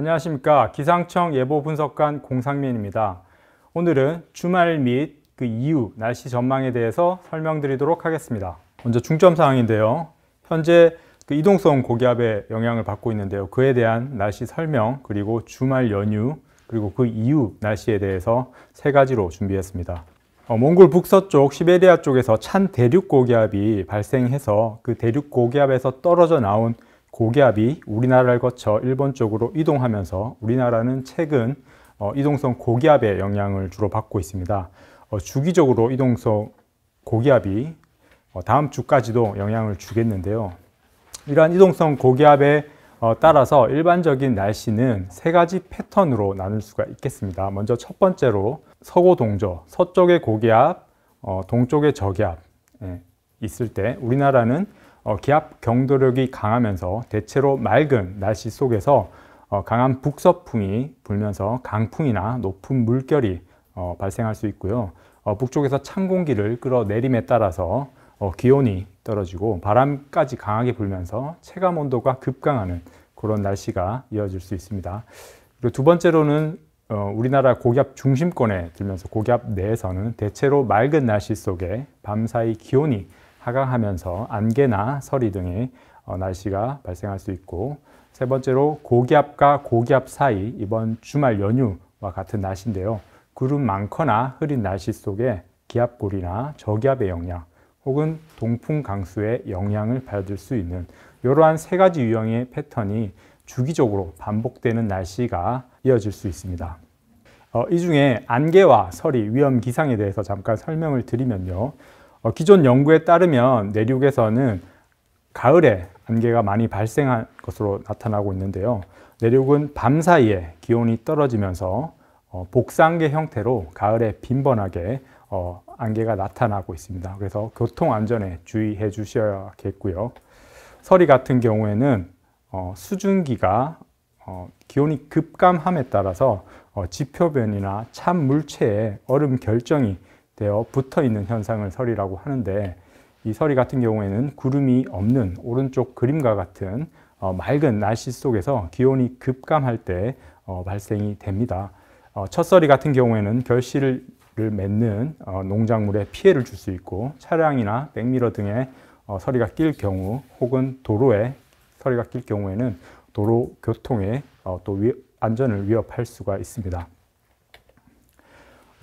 안녕하십니까. 기상청 예보 분석관 공상민입니다. 오늘은 주말 및 그 이후 날씨 전망에 대해서 설명드리도록 하겠습니다. 먼저 중점 사항인데요. 현재 그 이동성 고기압의 영향을 받고 있는데요. 그에 대한 날씨 설명, 그리고 주말 연휴, 그리고 그 이후 날씨에 대해서 세 가지로 준비했습니다. 어, 몽골 북서쪽 시베리아 쪽에서 찬 대륙 고기압이 발생해서 그 대륙 고기압에서 떨어져 나온 고기압이 우리나라를 거쳐 일본 쪽으로 이동하면서 우리나라는 최근 어, 이동성 고기압의 영향을 주로 받고 있습니다. 어, 주기적으로 이동성 고기압이 어, 다음 주까지도 영향을 주겠는데요. 이러한 이동성 고기압에 어, 따라서 일반적인 날씨는 세 가지 패턴으로 나눌 수가 있겠습니다. 먼저 첫 번째로 서고 동조, 서쪽의 고기압, 어, 동쪽의 저기압 예, 있을 때 우리나라는 어, 기압 경도력이 강하면서 대체로 맑은 날씨 속에서 어, 강한 북서풍이 불면서 강풍이나 높은 물결이 어, 발생할 수 있고요. 북쪽에서 찬 공기를 끌어내림에 따라서 기온이 떨어지고 바람까지 강하게 불면서 체감 온도가 급강하는 그런 날씨가 이어질 수 있습니다. 그리고 두 번째로는 우리나라 고기압 중심권에 들면서 고기압 내에서는 대체로 맑은 날씨 속에 밤사이 기온이 하강하면서 안개나 서리 등의 어, 날씨가 발생할 수 있고 세 번째로 고기압과 고기압 사이 이번 주말 연휴와 같은 날씨인데요. 구름 많거나 흐린 날씨 속에 기압골이나 저기압의 영향 혹은 동풍 강수의 영향을 받을 수 있는 이러한 세 가지 유형의 패턴이 주기적으로 반복되는 날씨가 이어질 수 있습니다. 어, 이 중에 안개와 서리 위험 기상에 대해서 잠깐 설명을 드리면요. 어, 기존 연구에 따르면 내륙에서는 가을에 안개가 많이 발생한 것으로 나타나고 있는데요. 내륙은 밤 사이에 기온이 떨어지면서 어, 복상계 형태로 가을에 빈번하게 어, 안개가 나타나고 있습니다. 그래서 교통 안전에 주의해 주셔야겠고요. 서리 같은 경우에는 수증기가 기온이 급감함에 따라서 지표변이나 찬 물체의 얼음 결정이 되어 붙어 있는 현상을 서리라고 하는데 이 서리 같은 경우에는 구름이 없는 오른쪽 그림과 같은 어, 맑은 날씨 속에서 기온이 급감할 때 어, 발생이 됩니다. 어, 첫서리 같은 경우에는 결실을 맺는 어, 농작물에 피해를 줄 수 있고 차량이나 백미러 등의 서리가 어, 낄 경우 혹은 도로에 서리가 낄 경우에는 도로 교통에 어, 또 안전을 위협할 수가 있습니다.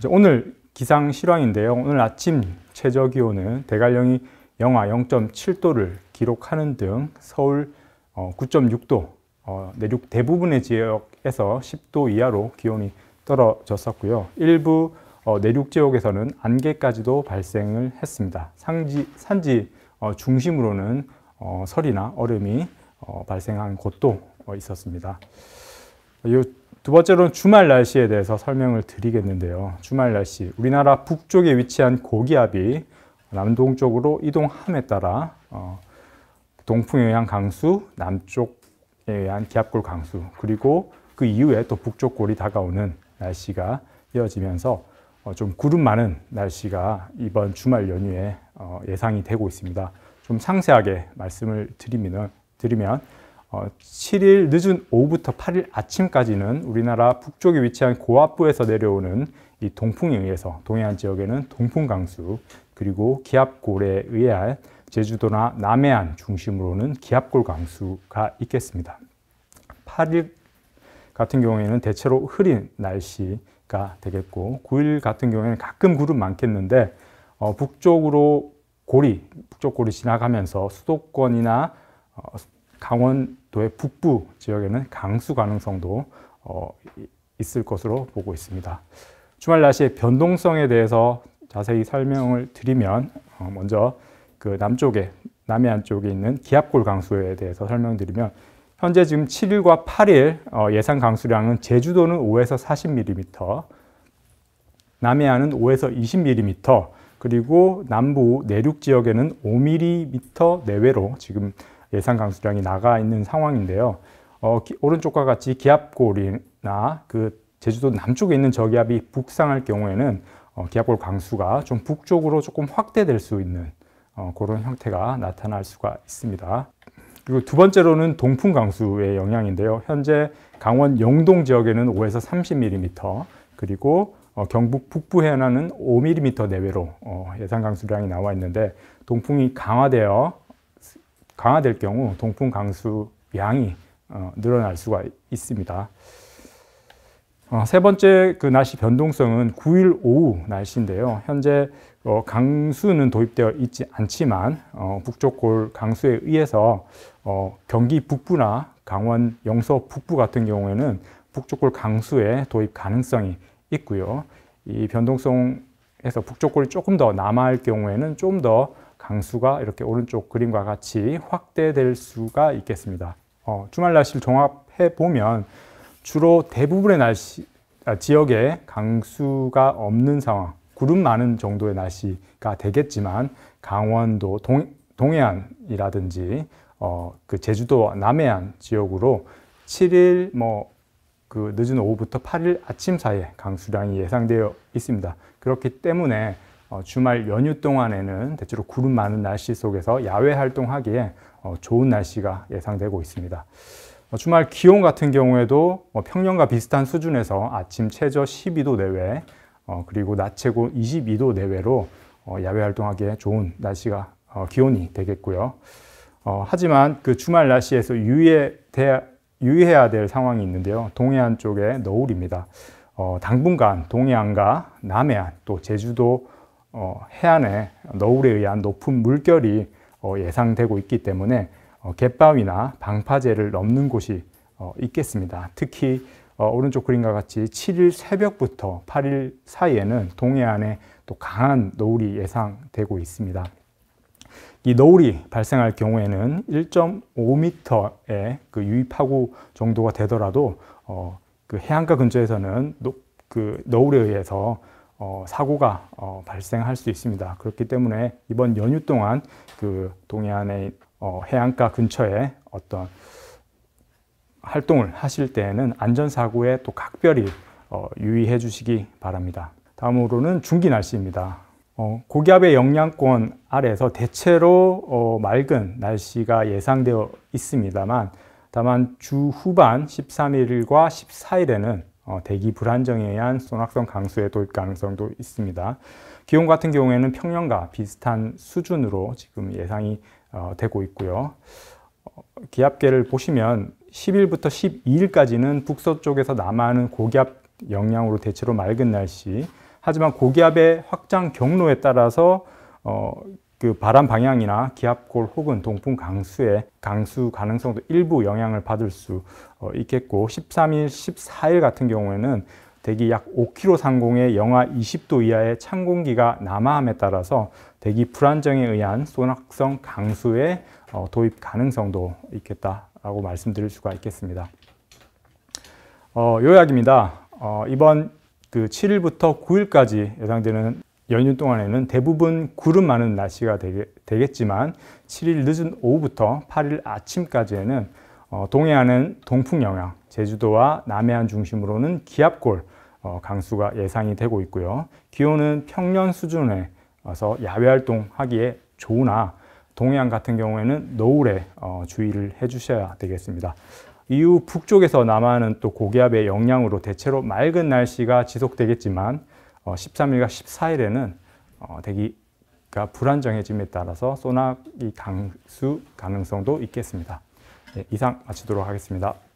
오늘 기상 실황인데요. 오늘 아침 최저 기온은 대관령이 영하 0.7도를 기록하는 등 서울 9.6도 어, 어, 내륙 대부분의 지역에서 10도 이하로 기온이 떨어졌었고요. 일부 어, 내륙 지역에서는 안개까지도 발생을 했습니다. 상지, 산지 중심으로는 설이나 얼음이 발생한 곳도 있었습니다. 두 번째로는 주말 날씨에 대해서 설명을 드리겠는데요. 주말 날씨, 우리나라 북쪽에 위치한 고기압이 남동쪽으로 이동함에 따라 어, 동풍에 의한 강수, 남쪽에 의한 기압골 강수, 그리고 그 이후에 또 북쪽 골이 다가오는 날씨가 이어지면서 어, 좀 구름 많은 날씨가 이번 주말 연휴에 어, 예상이 되고 있습니다. 좀 상세하게 말씀을 드리면, 드리면 7일 어, 늦은 오후부터 8일 아침까지는 우리나라 북쪽에 위치한 고압부에서 내려오는 이 동풍에 의해서 동해안 지역에는 동풍 강수 그리고 기압골에 의한 제주도나 남해안 중심으로는 기압골 강수가 있겠습니다. 8일 같은 경우에는 대체로 흐린 날씨가 되겠고 9일 같은 경우에는 가끔 구름 많겠는데 어, 북쪽으로 고리, 북쪽 고리 지나가면서 수도권이나 어, 강원 도의 북부 지역에는 강수 가능성도 어, 있을 것으로 보고 있습니다. 주말 날씨의 변동성에 대해서 자세히 설명을 드리면 어, 먼저 그 남쪽에 남해안 쪽에 있는 기압골 강수에 대해서 설명드리면 현재 지금 7일과 8일 어, 예상 강수량은 제주도는 5에서 40mm, 남해안은 5에서 20mm, 그리고 남부 내륙 지역에는 5mm 내외로 지금 예상 강수량이 나가 있는 상황인데요. 어, 기, 오른쪽과 같이 기압골이나 그 제주도 남쪽에 있는 저기압이 북상할 경우에는 어, 기압골 강수가 좀 북쪽으로 조금 확대될 수 있는 어, 그런 형태가 나타날 수가 있습니다. 그리고 두 번째로는 동풍 강수의 영향인데요. 현재 강원 영동 지역에는 5에서 30mm 그리고 어, 경북 북부 해안은 5mm 내외로 어, 예상 강수량이 나와 있는데 동풍이 강화되어 강화될 경우 동풍 강수 양이 어, 늘어날 수가 있습니다. 어, 세 번째 그 날씨 변동성은 9일 오후 날씨인데요. 현재 어, 강수는 도입되어 있지 않지만 어, 북쪽 골 강수에 의해서 어, 경기 북부나 강원 영서 북부 같은 경우에는 북쪽 골 강수에 도입 가능성이 있고요. 이 변동성에서 북쪽 골이 조금 더 남하할 경우에는 좀더 강수가 이렇게 오른쪽 그림과 같이 확대될 수가 있겠습니다. 어, 주말 날씨를 종합해 보면 주로 대부분의 날씨 아, 지역에 강수가 없는 상황, 구름 많은 정도의 날씨가 되겠지만 강원도 동, 해안이라든지 어, 그 제주도 남해안 지역으로 7일 뭐 그 늦은 오후부터 8일 아침 사이에 강수량이 예상되어 있습니다. 그렇기 때문에 어, 주말 연휴 동안에는 대체로 구름 많은 날씨 속에서 야외 활동하기에 어, 좋은 날씨가 예상되고 있습니다. 어, 주말 기온 같은 경우에도 어, 평년과 비슷한 수준에서 아침 최저 12도 내외 어, 그리고 낮 최고 22도 내외로 어, 야외 활동하기에 좋은 날씨가 기온이 되겠고요. 하지만 그 주말 날씨에서 유의해, 유의해야 될 상황이 있는데요. 동해안 쪽에 너울입니다. 당분간 동해안과 남해안 또 제주도 어, 해안에 너울에 의한 높은 물결이 어, 예상되고 있기 때문에 어, 갯바위나 방파제를 넘는 곳이 어, 있겠습니다. 특히 어, 오른쪽 그림과 같이 7일 새벽부터 8일 사이에는 동해안에 또 강한 너울이 예상되고 있습니다. 이 너울이 발생할 경우에는 1.5m의 그 유입하구 정도가 되더라도 어, 그 해안가 근처에서는 노, 그 너울에 의해서 어, 사고가 어, 발생할 수 있습니다. 그렇기 때문에 이번 연휴 동안 그 동해안의 어, 해안가 근처에 어떤 활동을 하실 때에는 안전사고에 또 각별히 어, 유의해 주시기 바랍니다. 다음으로는 중기 날씨입니다. 어, 고기압의 영향권 아래서 대체로 어, 맑은 날씨가 예상되어 있습니다만 다만 주 후반 13일과 14일에는 어, 대기 불안정에 의한 소낙성 강수에 도입 가능성도 있습니다. 기온 같은 경우에는 평년과 비슷한 수준으로 지금 예상이 어, 되고 있고요. 어, 기압계를 보시면 10일부터 12일까지는 북서쪽에서 남하는 고기압 영향으로 대체로 맑은 날씨 하지만 고기압의 확장 경로에 따라서 그 바람 방향이나 기압골 혹은 동풍 강수의 강수 가능성도 일부 영향을 받을 수 어, 있겠고 13일, 14일 같은 경우에는 대기 약 5km 상공에 영하 20도 이하의 찬 공기가 남하함에 따라서 대기 불안정에 의한 소낙성 강수의 어, 도입 가능성도 있겠다라고 말씀드릴 수가 있겠습니다. 어, 요약입니다. 어, 이번 그 7일부터 9일까지 예상되는 연휴 동안에는 대부분 구름 많은 날씨가 되겠, 지만 7일 늦은 오후부터 8일 아침까지에는 어, 동해안은 동풍 영향, 제주도와 남해안 중심으로는 기압골 어, 강수가 예상이 되고 있고요. 기온은 평년 수준에서 야외 활동하기에 좋으나 동해안 같은 경우에는 노을에 어, 주의를 해주셔야 되겠습니다. 이후 북쪽에서 남하는 또 고기압의 영향으로 대체로 맑은 날씨가 지속되겠지만 13일과 어, 14일에는 어, 대기가 불안정해짐에 따라서 소나기 강수 가능성도 있겠습니다. 네, 이상 마치도록 하겠습니다.